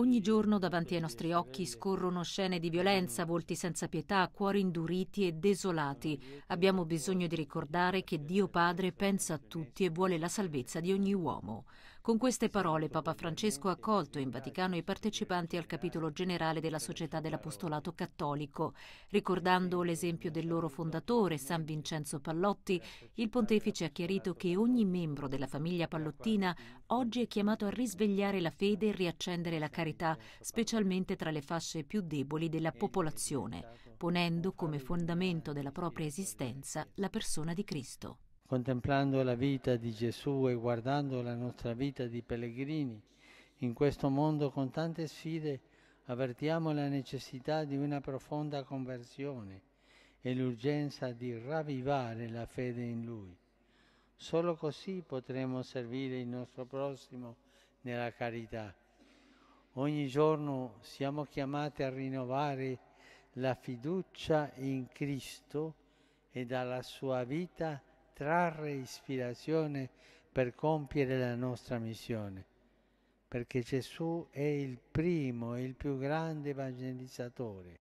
Ogni giorno davanti ai nostri occhi scorrono scene di violenza, volti senza pietà, cuori induriti e desolati. Abbiamo bisogno di ricordare che Dio Padre pensa a tutti e vuole la salvezza di ogni uomo. Con queste parole Papa Francesco ha accolto in Vaticano i partecipanti al capitolo generale della Società dell'Apostolato Cattolico. Ricordando l'esempio del loro fondatore, San Vincenzo Pallotti, il pontefice ha chiarito che ogni membro della famiglia pallottina oggi è chiamato a risvegliare la fede e riaccendere la carità, specialmente tra le fasce più deboli della popolazione, ponendo come fondamento della propria esistenza la persona di Cristo contemplando la vita di Gesù e guardando la nostra vita di pellegrini in questo mondo con tante sfide, avvertiamo la necessità di una profonda conversione e l'urgenza di ravvivare la fede in Lui. Solo così potremo servire il nostro prossimo nella carità. Ogni giorno siamo chiamati a rinnovare la fiducia in Cristo e dalla sua vita trarre ispirazione per compiere la nostra missione, perché Gesù è il primo e il più grande evangelizzatore.